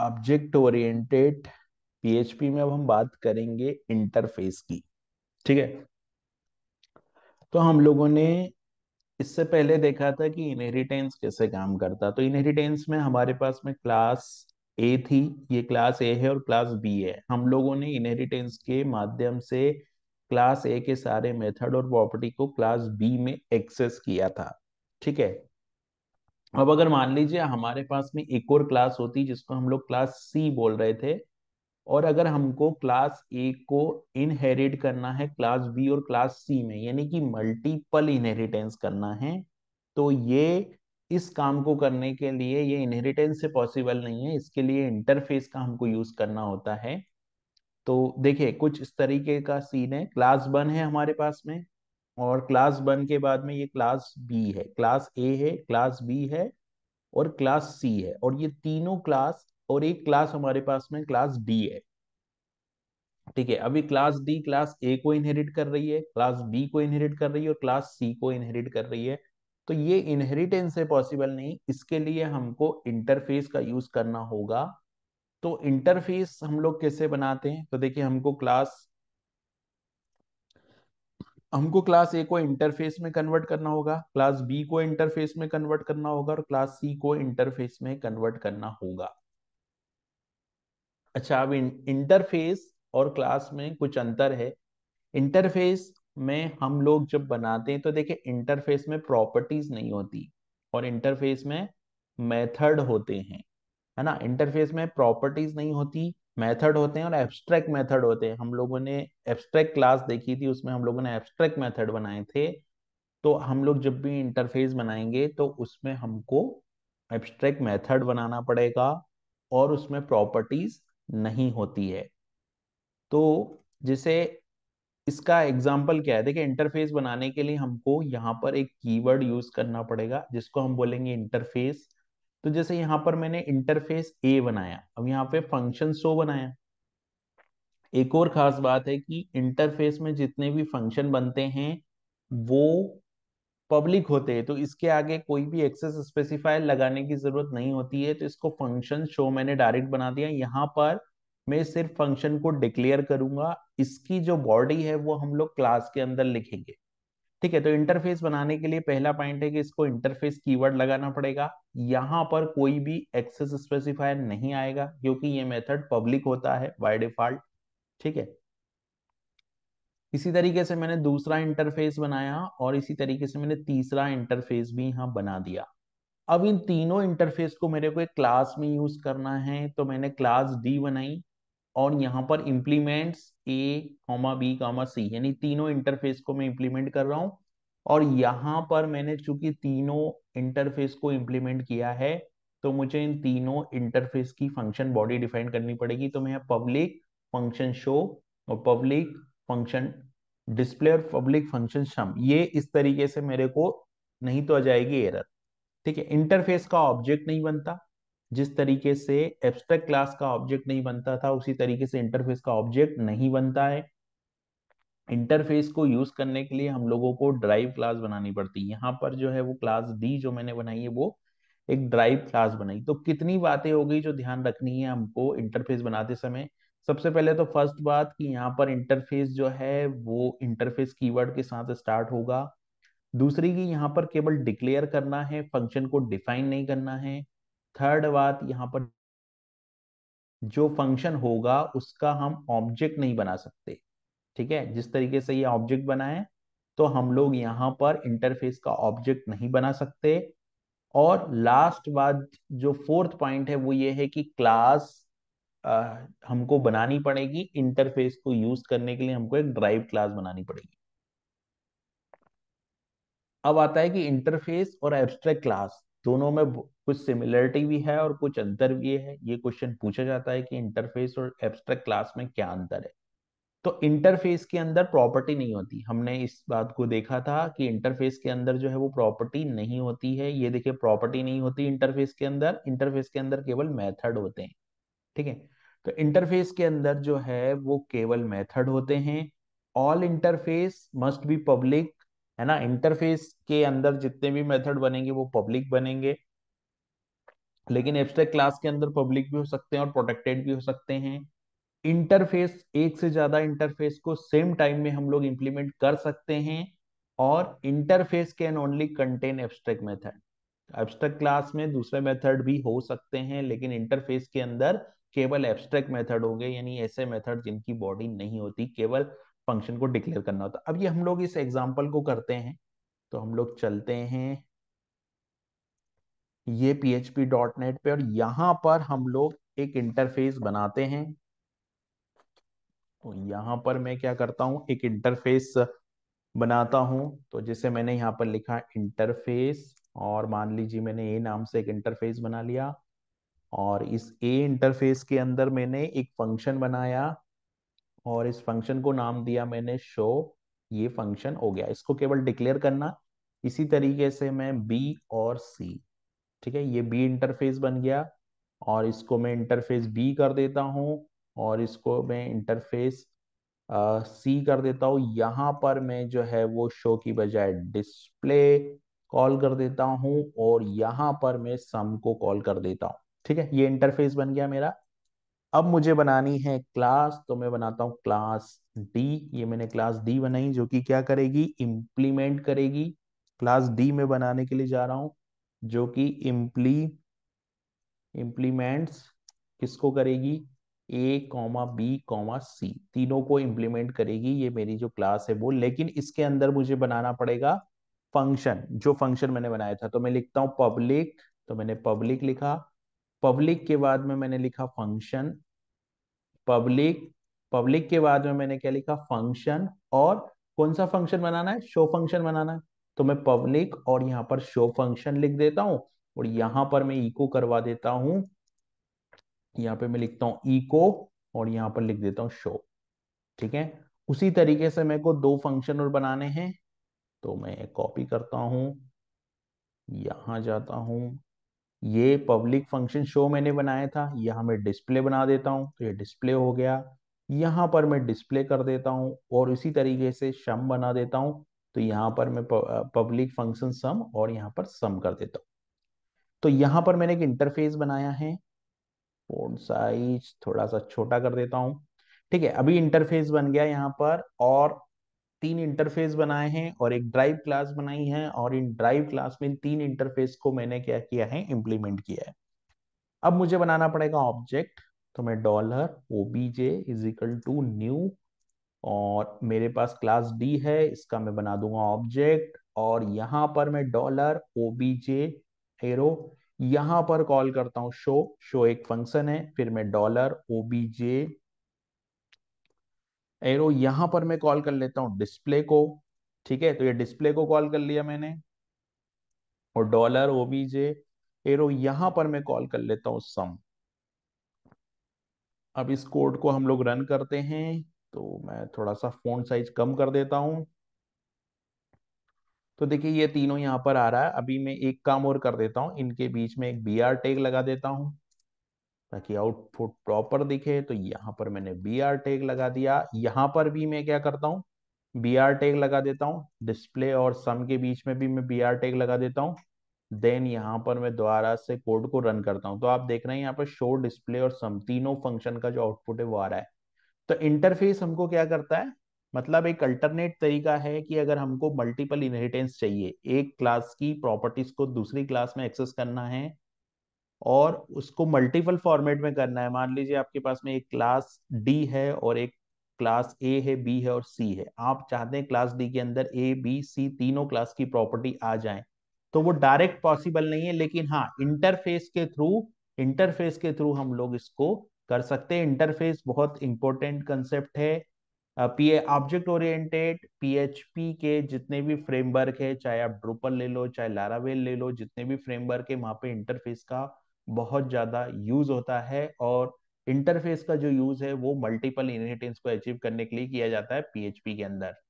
object oriented PHP में अब हम बात करेंगे इंटरफेस की ठीक है तो हम लोगों ने इससे पहले देखा था कि इनहेरिटेंस कैसे काम करता तो इनहेरिटेंस में हमारे पास में क्लास ए थी ये क्लास ए है और क्लास बी है हम लोगों ने इनहेरिटेंस के माध्यम से क्लास ए के सारे मेथड और प्रॉपर्टी को क्लास बी में एक्सेस किया था ठीक है अब अगर मान लीजिए हमारे पास में एक और क्लास होती जिसको हम लोग क्लास सी बोल रहे थे और अगर हमको क्लास ए को इनहेरिट करना है क्लास बी और क्लास सी में यानी कि मल्टीपल इनहेरिटेंस करना है तो ये इस काम को करने के लिए ये इनहेरिटेंस से पॉसिबल नहीं है इसके लिए इंटरफेस का हमको यूज करना होता है तो देखिए कुछ इस तरीके का सीन है क्लास वन है हमारे पास में और क्लास वन के बाद में ये क्लास बी है क्लास ए है क्लास बी है और क्लास सी है और ये तीनों क्लास और एक क्लास हमारे पास में क्लास डी है ठीक है अभी क्लास डी क्लास ए को इनहेरिट कर रही है क्लास बी को इनहेरिट कर रही है और क्लास सी को इनहेरिट कर रही है तो ये इनहेरिटेंस है पॉसिबल नहीं इसके लिए हमको इंटरफेस का यूज करना होगा तो इंटरफेस हम लोग कैसे बनाते हैं तो देखिए हमको क्लास हमको क्लास ए को इंटरफेस में कन्वर्ट करना होगा क्लास बी को इंटरफेस में कन्वर्ट करना होगा और क्लास सी को इंटरफेस में कन्वर्ट करना होगा अच्छा अब इंटरफेस और क्लास में कुछ अंतर है इंटरफेस में हम लोग जब बनाते हैं तो देखिए इंटरफेस में प्रॉपर्टीज नहीं होती और इंटरफेस में मेथड होते हैं है ना इंटरफेस में प्रॉपर्टीज नहीं होती मेथड होते हैं और एब्स्ट्रैक्ट मेथड होते हैं हम लोगों ने एब्स्ट्रैक्ट क्लास देखी थी उसमें हम लोगों ने एब्स्ट्रैक्ट मेथड बनाए थे तो हम लोग जब भी इंटरफेस बनाएंगे तो उसमें हमको एब्स्ट्रैक्ट मेथड बनाना पड़ेगा और उसमें प्रॉपर्टीज नहीं होती है तो जैसे इसका एग्जाम्पल क्या है देखिए इंटरफेस बनाने के लिए हमको यहाँ पर एक कीवर्ड यूज करना पड़ेगा जिसको हम बोलेंगे इंटरफेस तो जैसे यहाँ पर मैंने इंटरफेस ए बनाया अब यहाँ पे फंक्शन सो बनाया एक और खास बात है कि इंटरफेस में जितने भी फंक्शन बनते हैं वो पब्लिक होते हैं तो इसके आगे कोई भी एक्सेस स्पेसिफायर लगाने की जरूरत नहीं होती है तो इसको फंक्शन शो मैंने डायरेक्ट बना दिया यहाँ पर मैं सिर्फ फंक्शन को डिक्लेयर करूंगा इसकी जो बॉडी है वो हम लोग क्लास के अंदर लिखेंगे ठीक है तो इंटरफेस बनाने के लिए पहला पॉइंट है कि इसको इंटरफेस कीवर्ड लगाना पड़ेगा यहाँ पर कोई भी एक्सेस स्पेसिफायर नहीं आएगा क्योंकि ये मेथड पब्लिक होता है बाय डिफॉल्ट ठीक है इसी तरीके से मैंने दूसरा इंटरफेस बनाया और इसी तरीके से मैंने तीसरा इंटरफेस भी यहाँ बना दिया अब इन तीनों इंटरफेस को मेरे को एक क्लास में यूज करना है तो मैंने क्लास डी बनाई और यहाँ पर implements A comma B comma C यानी तीनों इंटरफेस को मैं इम्प्लीमेंट कर रहा हूँ और यहाँ पर मैंने चूंकि तीनों इंटरफेस को इम्प्लीमेंट किया है तो मुझे इन तीनों इंटरफेस की फंक्शन बॉडी डिफाइन करनी पड़ेगी तो मैं पब्लिक फंक्शन शो और पब्लिक फंक्शन डिस्प्ले और पब्लिक फंक्शन शम ये इस तरीके से मेरे को नहीं तो आ जाएगी एरर ठीक है इंटरफेस का ऑब्जेक्ट नहीं बनता जिस तरीके से एब्स्ट्रैक्ट क्लास का ऑब्जेक्ट नहीं बनता था उसी तरीके से इंटरफेस का ऑब्जेक्ट नहीं बनता है इंटरफेस को यूज करने के लिए हम लोगों को ड्राइव क्लास बनानी पड़ती है यहाँ पर जो है वो क्लास डी जो मैंने बनाई है वो एक ड्राइव क्लास बनाई तो कितनी बातें हो गई जो ध्यान रखनी है हमको इंटरफेस बनाते समय सबसे पहले तो फर्स्ट बात कि यहाँ पर इंटरफेस जो है वो इंटरफेस कीवर्ड के साथ स्टार्ट होगा दूसरी की यहाँ पर केवल डिक्लेयर करना है फंक्शन को डिफाइन नहीं करना है थर्ड बात यहाँ पर जो फंक्शन होगा उसका हम ऑब्जेक्ट नहीं बना सकते ठीक है जिस तरीके से ये ऑब्जेक्ट बना है तो हम लोग यहां पर इंटरफेस का ऑब्जेक्ट नहीं बना सकते और लास्ट बात जो फोर्थ पॉइंट है वो ये है कि क्लास हमको बनानी पड़ेगी इंटरफेस को यूज करने के लिए हमको एक ड्राइव क्लास बनानी पड़ेगी अब आता है कि इंटरफेस और एब्स्ट्रैक्ट क्लास दोनों में कुछ सिमिलरिटी भी है और कुछ अंतर भी है ये क्वेश्चन पूछा जाता है कि इंटरफेस और एब्स्ट्रैक्ट क्लास में क्या अंतर है तो इंटरफेस के अंदर प्रॉपर्टी नहीं होती हमने इस बात को देखा था कि इंटरफेस के अंदर जो है वो प्रॉपर्टी नहीं होती है ये देखिए प्रॉपर्टी नहीं होती इंटरफेस के अंदर इंटरफेस के अंदर केवल मेथड होते हैं ठीक है तो इंटरफेस के अंदर जो है वो केवल मेथड होते हैं all interface must be public है ना इंटरफेस के अंदर जितने भी मेथड बनेंगे वो पब्लिक बनेंगे लेकिन एब्स्ट्रैक्ट क्लास के अंदर पब्लिक भी हो सकते हैं और प्रोटेक्टेड भी हो सकते हैं इंटरफेस एक से ज्यादा इंटरफेस को सेम टाइम में हम लोग इंप्लीमेंट कर सकते हैं और interface can only contain abstract method abstract class में दूसरे मेथड भी हो सकते हैं लेकिन इंटरफेस के अंदर केवल एब्स्ट्रैक्ट मेथड हो गए यानी ऐसे मेथड जिनकी बॉडी नहीं होती केवल फंक्शन को डिक्लेयर करना होता अब ये हम लोग इस एग्जाम्पल को करते हैं तो हम लोग चलते हैं ये पी डॉट नेट पे और यहाँ पर हम लोग एक इंटरफेस बनाते हैं तो यहाँ पर मैं क्या करता हूं एक इंटरफेस बनाता हूं तो जैसे मैंने यहाँ पर लिखा इंटरफेस और मान लीजिए मैंने ए नाम से एक इंटरफेस बना लिया और इस ए इंटरफेस के अंदर मैंने एक फंक्शन बनाया और इस फंक्शन को नाम दिया मैंने शो ये फंक्शन हो गया इसको केवल डिक्लेयर करना इसी तरीके से मैं बी और सी ठीक है ये बी इंटरफेस बन गया और इसको मैं इंटरफेस बी कर देता हूँ और इसको मैं इंटरफेस सी कर देता हूं यहां पर मैं जो है वो शो की बजाय डिस्प्ले कॉल कर देता हूँ और यहाँ पर मैं सम को कॉल कर देता हूँ ठीक है ये इंटरफेस बन गया मेरा अब मुझे बनानी है क्लास तो मैं बनाता हूँ क्लास डी ये मैंने क्लास डी बनाई जो कि क्या करेगी इम्प्लीमेंट करेगी क्लास डी में बनाने के लिए जा रहा हूँ जो कि इम्प्ली इम्प्लीमेंट्स किसको करेगी A comma B comma C तीनों को इम्प्लीमेंट करेगी ये मेरी जो क्लास है वो लेकिन इसके अंदर मुझे बनाना पड़ेगा फंक्शन जो फंक्शन मैंने बनाया था तो मैं लिखता हूँ पब्लिक तो मैंने पब्लिक लिखा पब्लिक के बाद में मैंने लिखा फंक्शन पब्लिक पब्लिक के बाद में मैंने क्या लिखा फंक्शन और कौन सा फंक्शन बनाना है शो फंक्शन बनाना है तो मैं पब्लिक और यहाँ पर शो फंक्शन लिख देता हूं और यहां पर मैं इको करवा देता हूं यहाँ पे मैं लिखता हूं इको और यहाँ पर लिख देता हूँ शो ठीक है उसी तरीके से मेरे को दो फंक्शन और बनाने हैं तो मैं कॉपी करता हूं यहाँ जाता हूं ये पब्लिक फंक्शन शो मैंने बनाया था यहाँ मैं डिस्प्ले बना देता हूँ तो ये डिस्प्ले हो गया यहाँ पर मैं डिस्प्ले कर देता हूँ और इसी तरीके से शम बना देता हूं तो यहाँ पर मैं पब्लिक फंक्शन सम और यहाँ पर सम कर देता हूँ तो यहाँ पर मैंने एक इंटरफेस बनाया है फोन साइज थोड़ा सा छोटा कर देता हूँ ठीक है अभी इंटरफेस बन गया यहाँ पर और तीन इंटरफेस बनाए हैं और एक ड्राइव क्लास बनाई है और इन ड्राइव क्लास में तीन इंटरफेस को मैंने क्या किया है इम्प्लीमेंट किया है अब मुझे बनाना पड़ेगा ऑब्जेक्ट तो मैं dollar OBJ is equal to new और मेरे पास क्लास डी है इसका मैं बना दूंगा ऑब्जेक्ट और यहाँ पर मैं डॉलर ओबीजे एरो यहाँ पर कॉल करता हूँ शो शो एक फंक्शन है फिर मैं डॉलर ओबीजे एरो यहां पर मैं कॉल कर लेता हूँ डिस्प्ले को ठीक है तो ये डिस्प्ले को कॉल कर लिया मैंने और डॉलर ओबीजे एरो यहां पर मैं कॉल कर लेता हूं सम अब इस कोड को हम लोग रन करते हैं तो मैं थोड़ा सा फोन साइज कम कर देता हूँ तो देखिए ये तीनों यहाँ पर आ रहा है अभी मैं एक काम और कर देता हूँ इनके बीच में एक बी आर टैग लगा देता हूँ ताकि आउटपुट प्रॉपर दिखे तो यहाँ पर मैंने बी आर टैग लगा दिया यहाँ पर भी मैं क्या करता हूँ बी आर टैग लगा देता हूँ डिस्प्ले और सम के बीच में भी मैं बी आर टैग लगा देता हूँ देन यहाँ पर मैं दोबारा से कोड को रन करता हूँ तो आप देख रहे हैं यहाँ पर शो डिस्प्ले और सम तीनों फंक्शन का जो आउटपुट है वो आ रहा है तो इंटरफेस हमको क्या करता है मतलब एक अल्टरनेट तरीका है कि अगर हमको मल्टीपल इनहेरिटेंस चाहिए एक क्लास की प्रॉपर्टीज को दूसरी क्लास में एक्सेस करना है और उसको मल्टीपल फॉर्मेट में करना है मान लीजिए आपके पास में एक क्लास डी है और एक क्लास ए है बी है और सी है आप चाहते हैं क्लास डी के अंदर ए बी सी तीनों क्लास की प्रॉपर्टी आ जाए तो वो डायरेक्ट पॉसिबल नहीं है लेकिन हाँ इंटरफेस के थ्रू इंटरफेस के थ्रू हम लोग इसको कर सकते हैं इंटरफेस बहुत इंपॉर्टेंट कंसेप्ट है पी ए ऑब्जेक्ट ओरिएंटेड पीएचपी के जितने भी फ्रेमवर्क है चाहे आप ड्रोपर ले लो चाहे लारावेल ले लो जितने भी फ्रेमवर्क है वहाँ पे इंटरफेस का बहुत ज़्यादा यूज होता है और इंटरफेस का जो यूज है वो मल्टीपल इनहेरिटेंस को अचीव करने के लिए किया जाता है पीएचपी के अंदर